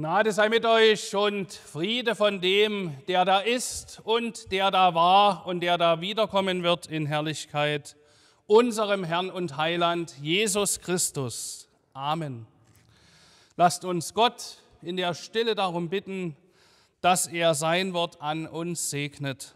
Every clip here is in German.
Gnade sei mit euch und Friede von dem, der da ist und der da war und der da wiederkommen wird in Herrlichkeit, unserem Herrn und Heiland Jesus Christus. Amen. Lasst uns Gott in der Stille darum bitten, dass er sein Wort an uns segnet.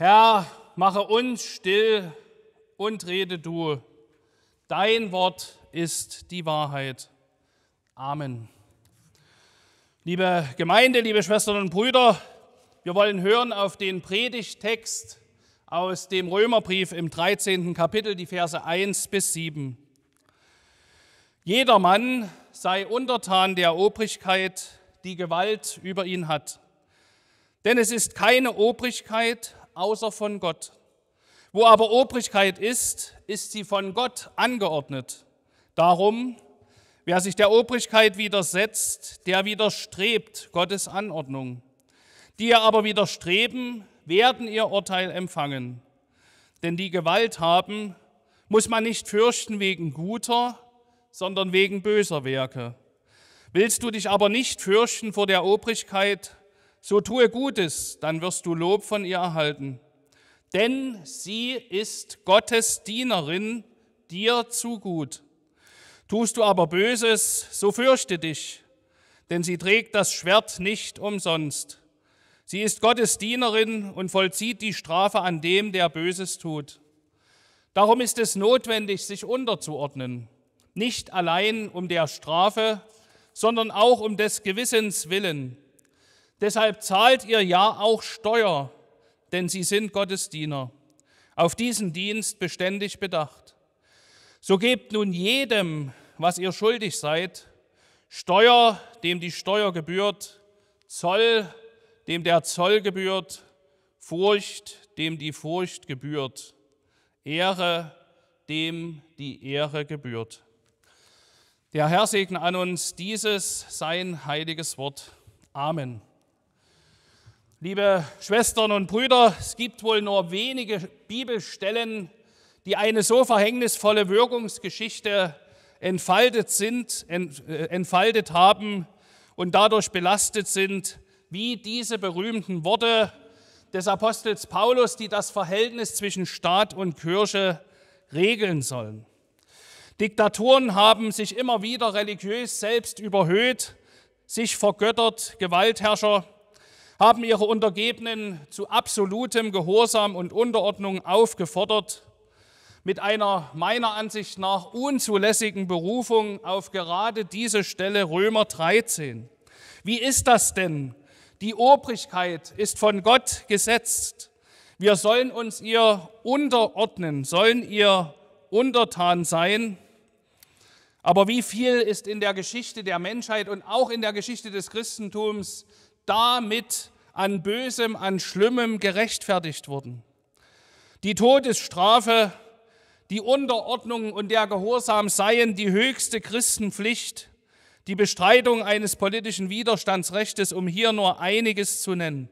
Herr, mache uns still und rede du. Dein Wort ist die Wahrheit. Amen. Liebe Gemeinde, liebe Schwestern und Brüder, wir wollen hören auf den Predigtext aus dem Römerbrief im 13. Kapitel, die Verse 1 bis 7. Jedermann sei untertan der Obrigkeit, die Gewalt über ihn hat. Denn es ist keine Obrigkeit, außer von Gott. Wo aber Obrigkeit ist, ist sie von Gott angeordnet. Darum, wer sich der Obrigkeit widersetzt, der widerstrebt Gottes Anordnung. Die aber widerstreben, werden ihr Urteil empfangen. Denn die Gewalt haben, muss man nicht fürchten wegen guter, sondern wegen böser Werke. Willst du dich aber nicht fürchten vor der Obrigkeit, so tue Gutes, dann wirst du Lob von ihr erhalten. Denn sie ist Gottes Dienerin, dir zu gut. Tust du aber Böses, so fürchte dich, denn sie trägt das Schwert nicht umsonst. Sie ist Gottes Dienerin und vollzieht die Strafe an dem, der Böses tut. Darum ist es notwendig, sich unterzuordnen, nicht allein um der Strafe, sondern auch um des Gewissens willen Deshalb zahlt ihr ja auch Steuer, denn sie sind Gottes Diener, auf diesen Dienst beständig bedacht. So gebt nun jedem, was ihr schuldig seid, Steuer, dem die Steuer gebührt, Zoll, dem der Zoll gebührt, Furcht, dem die Furcht gebührt, Ehre, dem die Ehre gebührt. Der Herr segne an uns dieses sein heiliges Wort. Amen. Liebe Schwestern und Brüder, es gibt wohl nur wenige Bibelstellen, die eine so verhängnisvolle Wirkungsgeschichte entfaltet sind, äh, entfaltet haben und dadurch belastet sind, wie diese berühmten Worte des Apostels Paulus, die das Verhältnis zwischen Staat und Kirche regeln sollen. Diktaturen haben sich immer wieder religiös selbst überhöht, sich vergöttert, Gewaltherrscher haben ihre Untergebenen zu absolutem Gehorsam und Unterordnung aufgefordert, mit einer meiner Ansicht nach unzulässigen Berufung auf gerade diese Stelle Römer 13. Wie ist das denn? Die Obrigkeit ist von Gott gesetzt. Wir sollen uns ihr unterordnen, sollen ihr untertan sein. Aber wie viel ist in der Geschichte der Menschheit und auch in der Geschichte des Christentums damit an Bösem, an Schlimmem gerechtfertigt wurden. Die Todesstrafe, die Unterordnung und der Gehorsam seien die höchste Christenpflicht, die Bestreitung eines politischen Widerstandsrechts, um hier nur einiges zu nennen.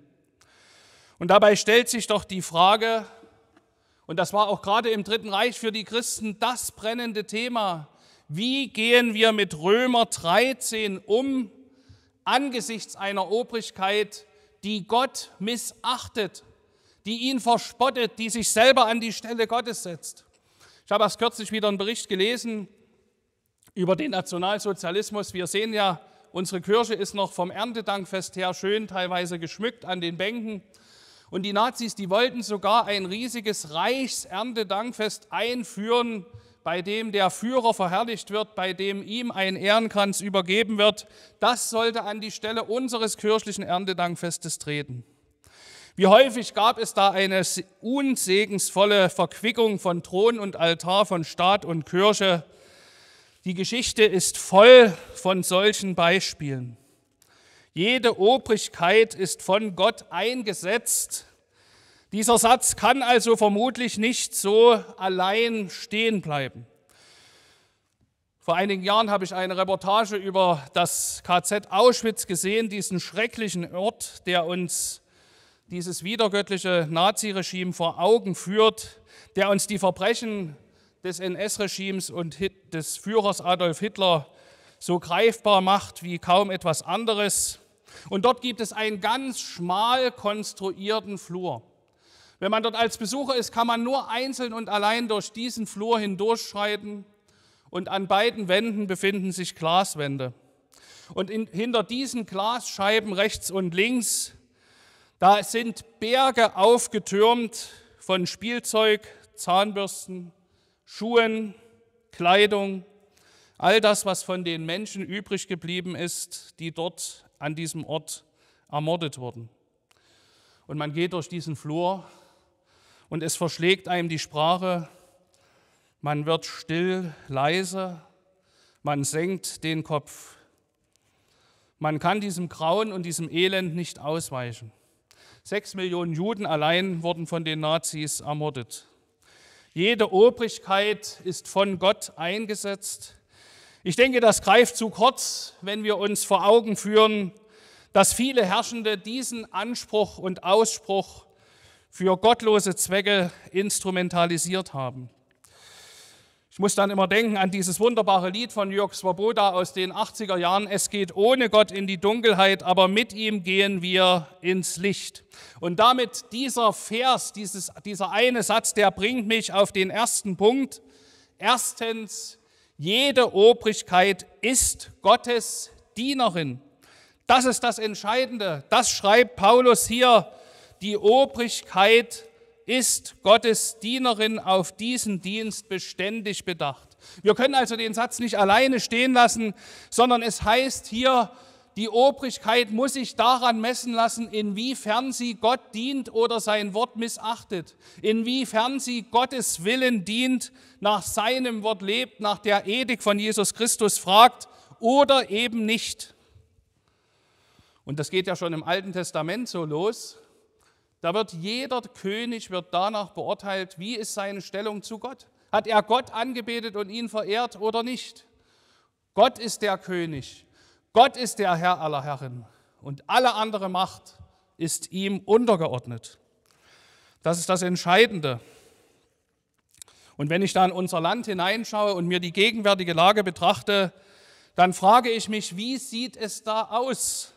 Und dabei stellt sich doch die Frage, und das war auch gerade im Dritten Reich für die Christen das brennende Thema, wie gehen wir mit Römer 13 um, angesichts einer Obrigkeit, die Gott missachtet, die ihn verspottet, die sich selber an die Stelle Gottes setzt. Ich habe erst kürzlich wieder einen Bericht gelesen über den Nationalsozialismus. Wir sehen ja, unsere Kirche ist noch vom Erntedankfest her schön teilweise geschmückt an den Bänken. Und die Nazis, die wollten sogar ein riesiges Reichserntedankfest einführen, bei dem der Führer verherrlicht wird, bei dem ihm ein Ehrenkranz übergeben wird, das sollte an die Stelle unseres kirchlichen Erntedankfestes treten. Wie häufig gab es da eine unsegensvolle Verquickung von Thron und Altar, von Staat und Kirche. Die Geschichte ist voll von solchen Beispielen. Jede Obrigkeit ist von Gott eingesetzt, dieser Satz kann also vermutlich nicht so allein stehen bleiben. Vor einigen Jahren habe ich eine Reportage über das KZ Auschwitz gesehen, diesen schrecklichen Ort, der uns dieses widergöttliche Naziregime vor Augen führt, der uns die Verbrechen des NS-Regimes und des Führers Adolf Hitler so greifbar macht wie kaum etwas anderes. Und dort gibt es einen ganz schmal konstruierten Flur. Wenn man dort als Besucher ist, kann man nur einzeln und allein durch diesen Flur hindurchschreiten und an beiden Wänden befinden sich Glaswände. Und in, hinter diesen Glasscheiben rechts und links, da sind Berge aufgetürmt von Spielzeug, Zahnbürsten, Schuhen, Kleidung, all das, was von den Menschen übrig geblieben ist, die dort an diesem Ort ermordet wurden. Und man geht durch diesen Flur und es verschlägt einem die Sprache, man wird still, leise, man senkt den Kopf. Man kann diesem Grauen und diesem Elend nicht ausweichen. Sechs Millionen Juden allein wurden von den Nazis ermordet. Jede Obrigkeit ist von Gott eingesetzt. Ich denke, das greift zu kurz, wenn wir uns vor Augen führen, dass viele Herrschende diesen Anspruch und Ausspruch für gottlose Zwecke instrumentalisiert haben. Ich muss dann immer denken an dieses wunderbare Lied von Jörg Swoboda aus den 80er Jahren. Es geht ohne Gott in die Dunkelheit, aber mit ihm gehen wir ins Licht. Und damit dieser Vers, dieses, dieser eine Satz, der bringt mich auf den ersten Punkt. Erstens, jede Obrigkeit ist Gottes Dienerin. Das ist das Entscheidende. Das schreibt Paulus hier die Obrigkeit ist Gottes Dienerin auf diesen Dienst beständig bedacht. Wir können also den Satz nicht alleine stehen lassen, sondern es heißt hier, die Obrigkeit muss sich daran messen lassen, inwiefern sie Gott dient oder sein Wort missachtet, inwiefern sie Gottes Willen dient, nach seinem Wort lebt, nach der Ethik von Jesus Christus fragt oder eben nicht. Und das geht ja schon im Alten Testament so los. Da wird jeder König wird danach beurteilt, wie ist seine Stellung zu Gott. Hat er Gott angebetet und ihn verehrt oder nicht? Gott ist der König. Gott ist der Herr aller Herren. Und alle andere Macht ist ihm untergeordnet. Das ist das Entscheidende. Und wenn ich da in unser Land hineinschaue und mir die gegenwärtige Lage betrachte, dann frage ich mich, wie sieht es da aus?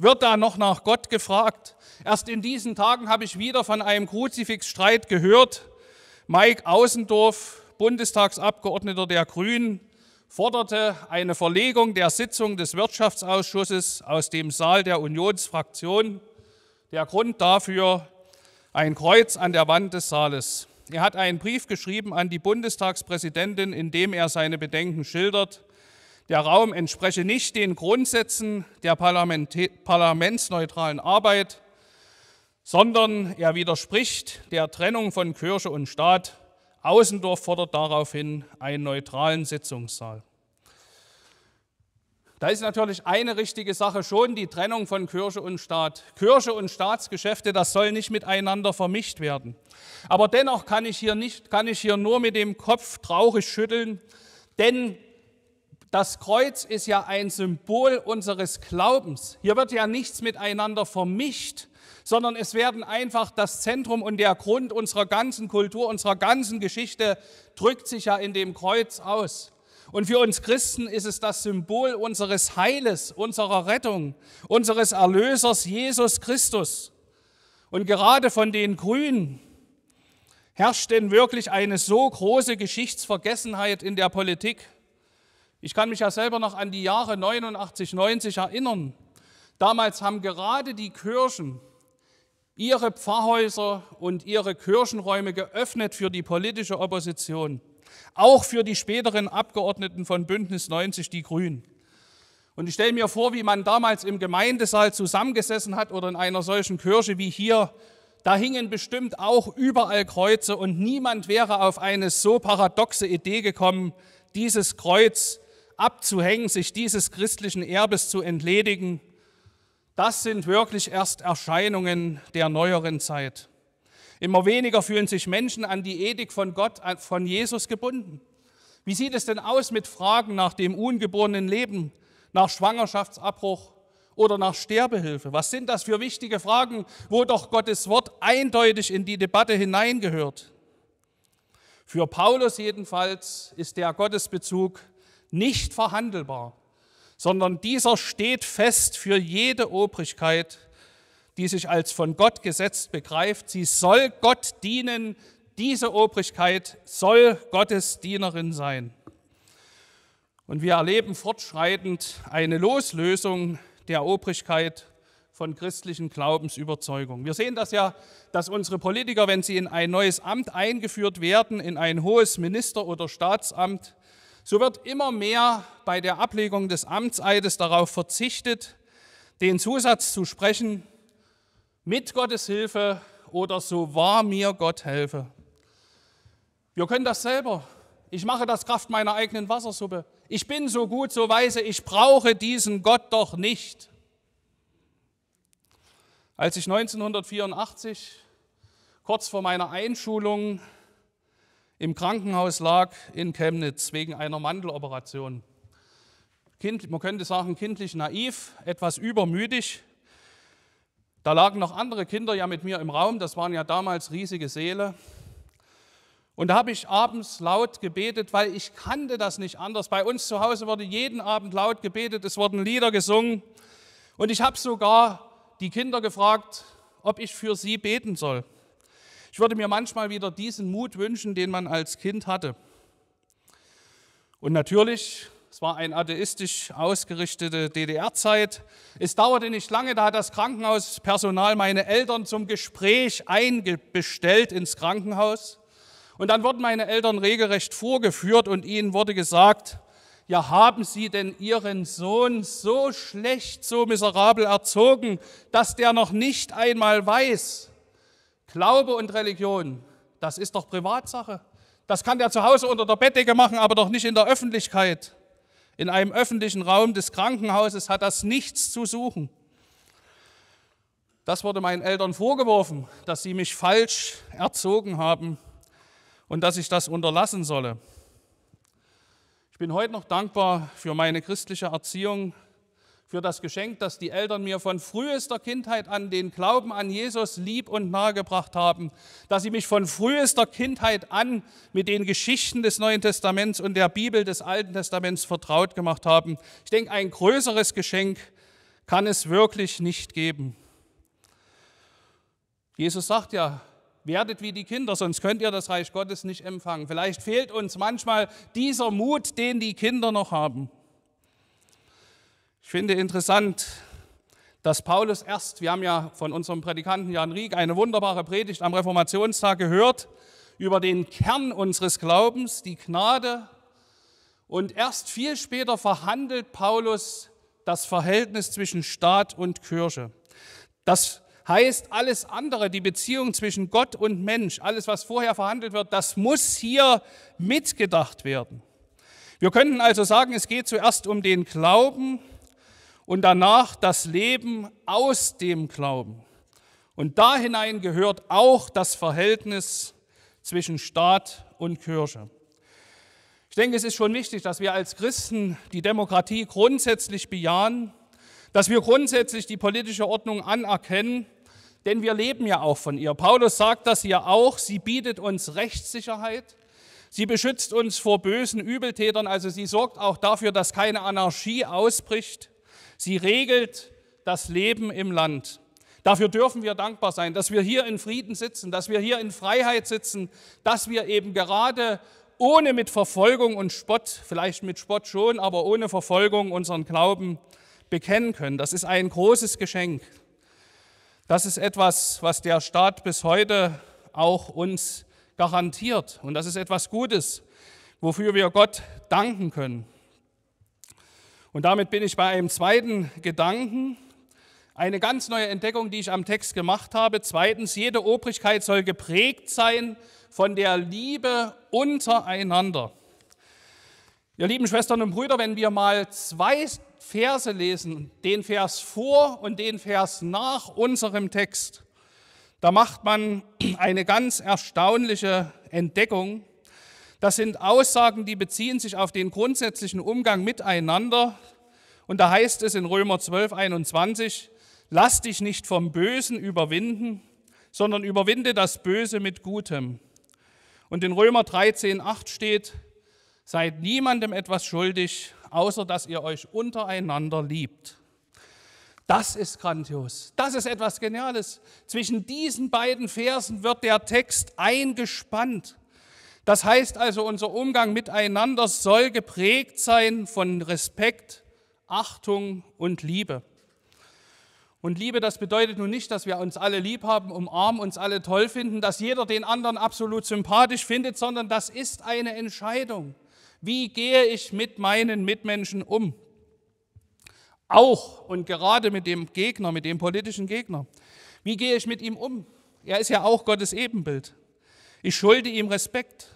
Wird da noch nach Gott gefragt? Erst in diesen Tagen habe ich wieder von einem Kruzifixstreit gehört. Mike Außendorf, Bundestagsabgeordneter der Grünen, forderte eine Verlegung der Sitzung des Wirtschaftsausschusses aus dem Saal der Unionsfraktion. Der Grund dafür ein Kreuz an der Wand des Saales. Er hat einen Brief geschrieben an die Bundestagspräsidentin, in dem er seine Bedenken schildert. Der Raum entspreche nicht den Grundsätzen der parlamentsneutralen Arbeit, sondern er widerspricht der Trennung von Kirche und Staat. Außendorf fordert daraufhin einen neutralen Sitzungssaal. Da ist natürlich eine richtige Sache schon die Trennung von Kirche und Staat. Kirche und Staatsgeschäfte, das soll nicht miteinander vermischt werden. Aber dennoch kann ich hier nicht, kann ich hier nur mit dem Kopf traurig schütteln, denn das Kreuz ist ja ein Symbol unseres Glaubens. Hier wird ja nichts miteinander vermischt, sondern es werden einfach das Zentrum und der Grund unserer ganzen Kultur, unserer ganzen Geschichte drückt sich ja in dem Kreuz aus. Und für uns Christen ist es das Symbol unseres Heiles, unserer Rettung, unseres Erlösers Jesus Christus. Und gerade von den Grünen herrscht denn wirklich eine so große Geschichtsvergessenheit in der Politik. Ich kann mich ja selber noch an die Jahre 89, 90 erinnern. Damals haben gerade die Kirchen ihre Pfarrhäuser und ihre Kirchenräume geöffnet für die politische Opposition, auch für die späteren Abgeordneten von Bündnis 90, die Grünen. Und ich stelle mir vor, wie man damals im Gemeindesaal zusammengesessen hat oder in einer solchen Kirche wie hier. Da hingen bestimmt auch überall Kreuze und niemand wäre auf eine so paradoxe Idee gekommen, dieses Kreuz abzuhängen, sich dieses christlichen Erbes zu entledigen, das sind wirklich erst Erscheinungen der neueren Zeit. Immer weniger fühlen sich Menschen an die Ethik von Gott, äh, von Jesus gebunden. Wie sieht es denn aus mit Fragen nach dem ungeborenen Leben, nach Schwangerschaftsabbruch oder nach Sterbehilfe? Was sind das für wichtige Fragen, wo doch Gottes Wort eindeutig in die Debatte hineingehört? Für Paulus jedenfalls ist der Gottesbezug nicht verhandelbar, sondern dieser steht fest für jede Obrigkeit, die sich als von Gott gesetzt begreift. Sie soll Gott dienen, diese Obrigkeit soll Gottes Dienerin sein. Und wir erleben fortschreitend eine Loslösung der Obrigkeit von christlichen Glaubensüberzeugungen. Wir sehen das ja, dass unsere Politiker, wenn sie in ein neues Amt eingeführt werden, in ein hohes Minister- oder Staatsamt, so wird immer mehr bei der Ablegung des Amtseides darauf verzichtet, den Zusatz zu sprechen, mit Gottes Hilfe oder so wahr mir Gott helfe. Wir können das selber. Ich mache das Kraft meiner eigenen Wassersuppe. Ich bin so gut, so weise, ich brauche diesen Gott doch nicht. Als ich 1984, kurz vor meiner Einschulung, im Krankenhaus lag in Chemnitz wegen einer Mandeloperation. Kind, man könnte sagen, kindlich naiv, etwas übermütig. Da lagen noch andere Kinder ja mit mir im Raum, das waren ja damals riesige Seele. Und da habe ich abends laut gebetet, weil ich kannte das nicht anders. Bei uns zu Hause wurde jeden Abend laut gebetet, es wurden Lieder gesungen. Und ich habe sogar die Kinder gefragt, ob ich für sie beten soll. Ich würde mir manchmal wieder diesen Mut wünschen, den man als Kind hatte. Und natürlich, es war eine atheistisch ausgerichtete DDR-Zeit. Es dauerte nicht lange, da hat das Krankenhauspersonal meine Eltern zum Gespräch einbestellt ins Krankenhaus. Und dann wurden meine Eltern regelrecht vorgeführt und ihnen wurde gesagt, ja, haben Sie denn Ihren Sohn so schlecht, so miserabel erzogen, dass der noch nicht einmal weiß, Glaube und Religion, das ist doch Privatsache. Das kann der zu Hause unter der Bettdecke machen, aber doch nicht in der Öffentlichkeit. In einem öffentlichen Raum des Krankenhauses hat das nichts zu suchen. Das wurde meinen Eltern vorgeworfen, dass sie mich falsch erzogen haben und dass ich das unterlassen solle. Ich bin heute noch dankbar für meine christliche Erziehung, für das Geschenk, das die Eltern mir von frühester Kindheit an den Glauben an Jesus lieb und nahe gebracht haben, dass sie mich von frühester Kindheit an mit den Geschichten des Neuen Testaments und der Bibel des Alten Testaments vertraut gemacht haben. Ich denke, ein größeres Geschenk kann es wirklich nicht geben. Jesus sagt ja, werdet wie die Kinder, sonst könnt ihr das Reich Gottes nicht empfangen. Vielleicht fehlt uns manchmal dieser Mut, den die Kinder noch haben. Ich finde interessant, dass Paulus erst, wir haben ja von unserem Predikanten Jan Rieck eine wunderbare Predigt am Reformationstag gehört über den Kern unseres Glaubens, die Gnade. Und erst viel später verhandelt Paulus das Verhältnis zwischen Staat und Kirche. Das heißt, alles andere, die Beziehung zwischen Gott und Mensch, alles, was vorher verhandelt wird, das muss hier mitgedacht werden. Wir könnten also sagen, es geht zuerst um den Glauben, und danach das Leben aus dem Glauben. Und da hinein gehört auch das Verhältnis zwischen Staat und Kirche. Ich denke, es ist schon wichtig, dass wir als Christen die Demokratie grundsätzlich bejahen, dass wir grundsätzlich die politische Ordnung anerkennen, denn wir leben ja auch von ihr. Paulus sagt das ja auch, sie bietet uns Rechtssicherheit, sie beschützt uns vor bösen Übeltätern, also sie sorgt auch dafür, dass keine Anarchie ausbricht. Sie regelt das Leben im Land. Dafür dürfen wir dankbar sein, dass wir hier in Frieden sitzen, dass wir hier in Freiheit sitzen, dass wir eben gerade ohne mit Verfolgung und Spott, vielleicht mit Spott schon, aber ohne Verfolgung unseren Glauben bekennen können. Das ist ein großes Geschenk. Das ist etwas, was der Staat bis heute auch uns garantiert. Und das ist etwas Gutes, wofür wir Gott danken können. Und damit bin ich bei einem zweiten Gedanken. Eine ganz neue Entdeckung, die ich am Text gemacht habe. Zweitens, jede Obrigkeit soll geprägt sein von der Liebe untereinander. Ihr lieben Schwestern und Brüder, wenn wir mal zwei Verse lesen, den Vers vor und den Vers nach unserem Text, da macht man eine ganz erstaunliche Entdeckung. Das sind Aussagen, die beziehen sich auf den grundsätzlichen Umgang miteinander. Und da heißt es in Römer 12, 21, lass dich nicht vom Bösen überwinden, sondern überwinde das Böse mit Gutem. Und in Römer 13, 8 steht, seid niemandem etwas schuldig, außer dass ihr euch untereinander liebt. Das ist grandios. Das ist etwas Geniales. Zwischen diesen beiden Versen wird der Text eingespannt. Das heißt also, unser Umgang miteinander soll geprägt sein von Respekt, Achtung und Liebe. Und Liebe, das bedeutet nun nicht, dass wir uns alle lieb haben, umarmen, uns alle toll finden, dass jeder den anderen absolut sympathisch findet, sondern das ist eine Entscheidung. Wie gehe ich mit meinen Mitmenschen um? Auch und gerade mit dem Gegner, mit dem politischen Gegner. Wie gehe ich mit ihm um? Er ist ja auch Gottes Ebenbild. Ich schulde ihm Respekt.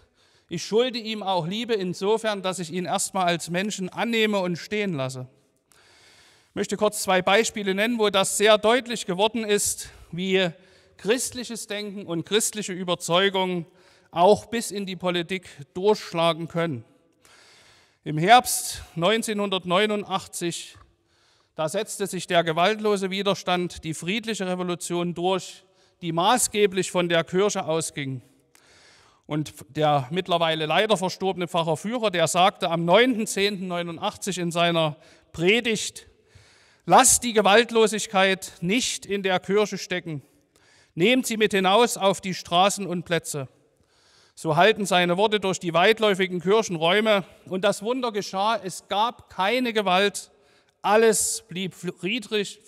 Ich schulde ihm auch Liebe insofern, dass ich ihn erstmal als Menschen annehme und stehen lasse. Ich möchte kurz zwei Beispiele nennen, wo das sehr deutlich geworden ist, wie christliches Denken und christliche Überzeugungen auch bis in die Politik durchschlagen können. Im Herbst 1989, da setzte sich der gewaltlose Widerstand, die friedliche Revolution durch, die maßgeblich von der Kirche ausging. Und der mittlerweile leider verstorbene Pfarrer Führer, der sagte am 9.10.89 in seiner Predigt, lasst die Gewaltlosigkeit nicht in der Kirche stecken, nehmt sie mit hinaus auf die Straßen und Plätze. So halten seine Worte durch die weitläufigen Kirchenräume. Und das Wunder geschah, es gab keine Gewalt, alles blieb friedlich,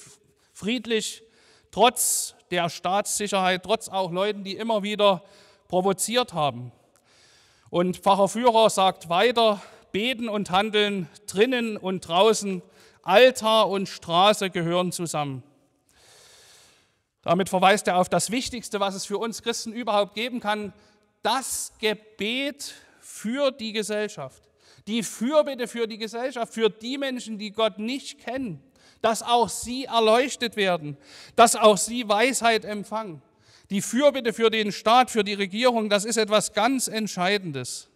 friedlich trotz der Staatssicherheit, trotz auch Leuten, die immer wieder provoziert haben. Und Pfarrer Führer sagt weiter, Beten und Handeln drinnen und draußen, Altar und Straße gehören zusammen. Damit verweist er auf das Wichtigste, was es für uns Christen überhaupt geben kann, das Gebet für die Gesellschaft. Die Fürbitte für die Gesellschaft, für die Menschen, die Gott nicht kennen, dass auch sie erleuchtet werden, dass auch sie Weisheit empfangen. Die Fürbitte für den Staat, für die Regierung, das ist etwas ganz Entscheidendes.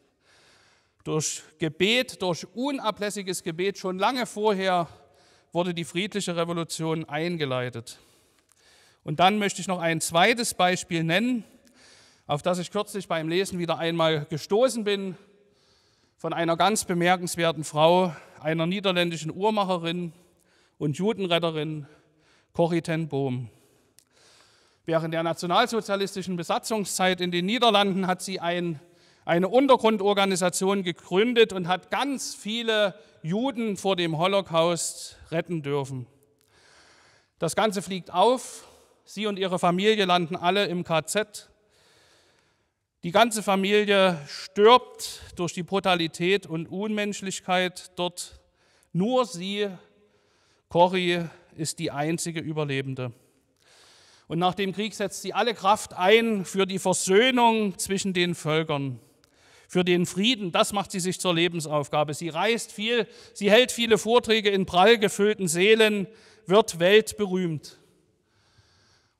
Durch Gebet, durch unablässiges Gebet, schon lange vorher wurde die friedliche Revolution eingeleitet. Und dann möchte ich noch ein zweites Beispiel nennen, auf das ich kürzlich beim Lesen wieder einmal gestoßen bin, von einer ganz bemerkenswerten Frau, einer niederländischen Uhrmacherin und Judenretterin, Corrie ten Bohm. Während der nationalsozialistischen Besatzungszeit in den Niederlanden hat sie ein, eine Untergrundorganisation gegründet und hat ganz viele Juden vor dem Holocaust retten dürfen. Das Ganze fliegt auf, sie und ihre Familie landen alle im KZ. Die ganze Familie stirbt durch die Brutalität und Unmenschlichkeit dort. Nur sie, Corrie, ist die einzige Überlebende. Und nach dem Krieg setzt sie alle Kraft ein für die Versöhnung zwischen den Völkern, für den Frieden. Das macht sie sich zur Lebensaufgabe. Sie reist viel, sie hält viele Vorträge in prall gefüllten Seelen, wird weltberühmt.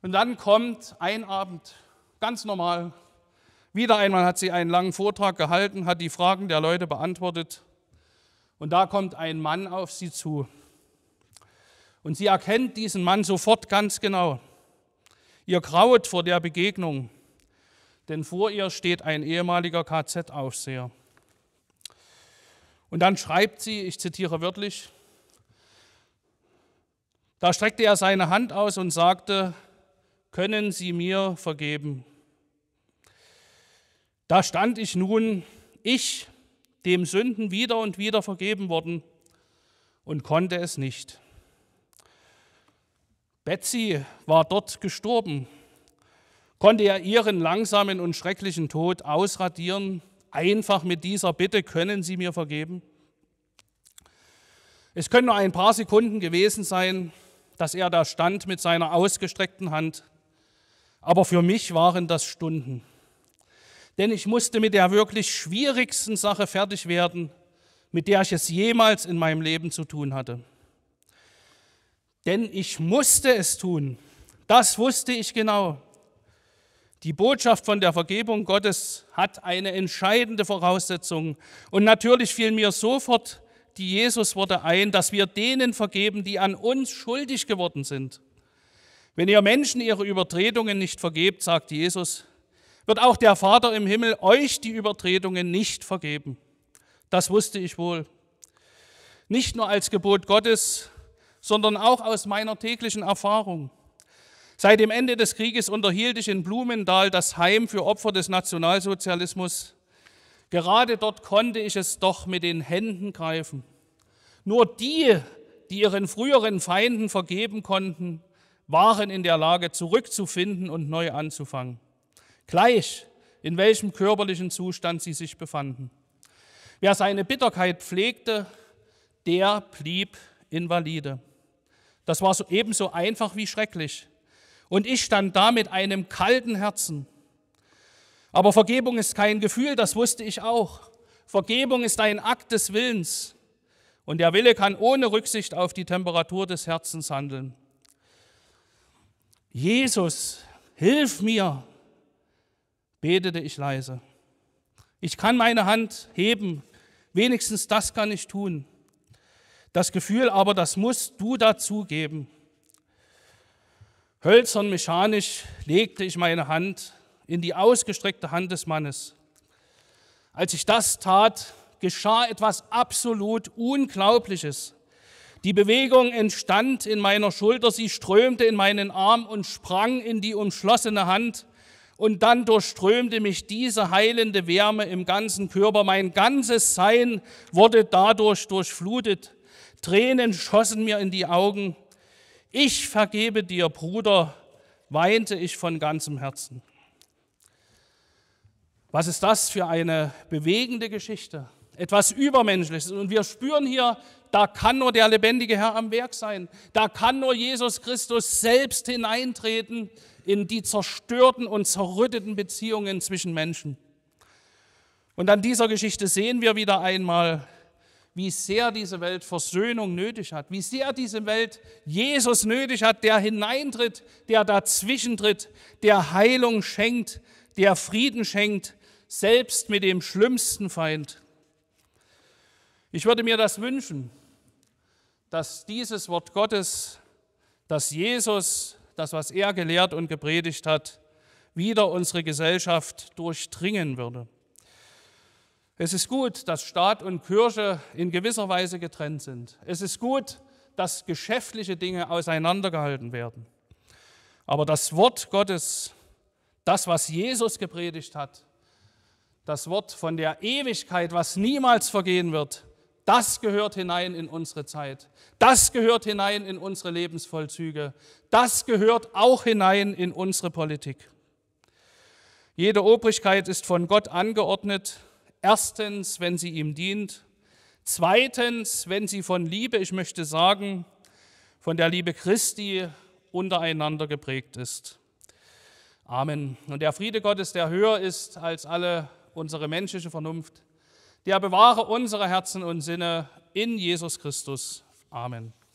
Und dann kommt ein Abend, ganz normal. Wieder einmal hat sie einen langen Vortrag gehalten, hat die Fragen der Leute beantwortet. Und da kommt ein Mann auf sie zu. Und sie erkennt diesen Mann sofort ganz genau. Ihr graut vor der Begegnung, denn vor ihr steht ein ehemaliger KZ-Aufseher. Und dann schreibt sie, ich zitiere wörtlich, da streckte er seine Hand aus und sagte, können Sie mir vergeben? Da stand ich nun, ich, dem Sünden wieder und wieder vergeben worden, und konnte es nicht. Betsy war dort gestorben, konnte er ihren langsamen und schrecklichen Tod ausradieren, einfach mit dieser Bitte, können Sie mir vergeben? Es können nur ein paar Sekunden gewesen sein, dass er da stand mit seiner ausgestreckten Hand, aber für mich waren das Stunden. Denn ich musste mit der wirklich schwierigsten Sache fertig werden, mit der ich es jemals in meinem Leben zu tun hatte denn ich musste es tun. Das wusste ich genau. Die Botschaft von der Vergebung Gottes hat eine entscheidende Voraussetzung. Und natürlich fiel mir sofort die Jesusworte ein, dass wir denen vergeben, die an uns schuldig geworden sind. Wenn ihr Menschen ihre Übertretungen nicht vergebt, sagt Jesus, wird auch der Vater im Himmel euch die Übertretungen nicht vergeben. Das wusste ich wohl. Nicht nur als Gebot Gottes, sondern auch aus meiner täglichen Erfahrung. Seit dem Ende des Krieges unterhielt ich in Blumenthal das Heim für Opfer des Nationalsozialismus. Gerade dort konnte ich es doch mit den Händen greifen. Nur die, die ihren früheren Feinden vergeben konnten, waren in der Lage, zurückzufinden und neu anzufangen. Gleich, in welchem körperlichen Zustand sie sich befanden. Wer seine Bitterkeit pflegte, der blieb invalide. Das war so, ebenso einfach wie schrecklich. Und ich stand da mit einem kalten Herzen. Aber Vergebung ist kein Gefühl, das wusste ich auch. Vergebung ist ein Akt des Willens. Und der Wille kann ohne Rücksicht auf die Temperatur des Herzens handeln. Jesus, hilf mir, betete ich leise. Ich kann meine Hand heben, wenigstens das kann ich tun das Gefühl, aber das musst du dazugeben. Hölzern mechanisch legte ich meine Hand in die ausgestreckte Hand des Mannes. Als ich das tat, geschah etwas absolut Unglaubliches. Die Bewegung entstand in meiner Schulter, sie strömte in meinen Arm und sprang in die umschlossene Hand. Und dann durchströmte mich diese heilende Wärme im ganzen Körper. Mein ganzes Sein wurde dadurch durchflutet. Tränen schossen mir in die Augen. Ich vergebe dir, Bruder, weinte ich von ganzem Herzen. Was ist das für eine bewegende Geschichte? Etwas Übermenschliches. Und wir spüren hier, da kann nur der lebendige Herr am Werk sein. Da kann nur Jesus Christus selbst hineintreten in die zerstörten und zerrütteten Beziehungen zwischen Menschen. Und an dieser Geschichte sehen wir wieder einmal, wie sehr diese Welt Versöhnung nötig hat, wie sehr diese Welt Jesus nötig hat, der hineintritt, der dazwischentritt, der Heilung schenkt, der Frieden schenkt, selbst mit dem schlimmsten Feind. Ich würde mir das wünschen, dass dieses Wort Gottes, dass Jesus, das, was er gelehrt und gepredigt hat, wieder unsere Gesellschaft durchdringen würde. Es ist gut, dass Staat und Kirche in gewisser Weise getrennt sind. Es ist gut, dass geschäftliche Dinge auseinandergehalten werden. Aber das Wort Gottes, das, was Jesus gepredigt hat, das Wort von der Ewigkeit, was niemals vergehen wird, das gehört hinein in unsere Zeit. Das gehört hinein in unsere Lebensvollzüge. Das gehört auch hinein in unsere Politik. Jede Obrigkeit ist von Gott angeordnet Erstens, wenn sie ihm dient. Zweitens, wenn sie von Liebe, ich möchte sagen, von der Liebe Christi untereinander geprägt ist. Amen. Und der Friede Gottes, der höher ist als alle unsere menschliche Vernunft, der bewahre unsere Herzen und Sinne in Jesus Christus. Amen.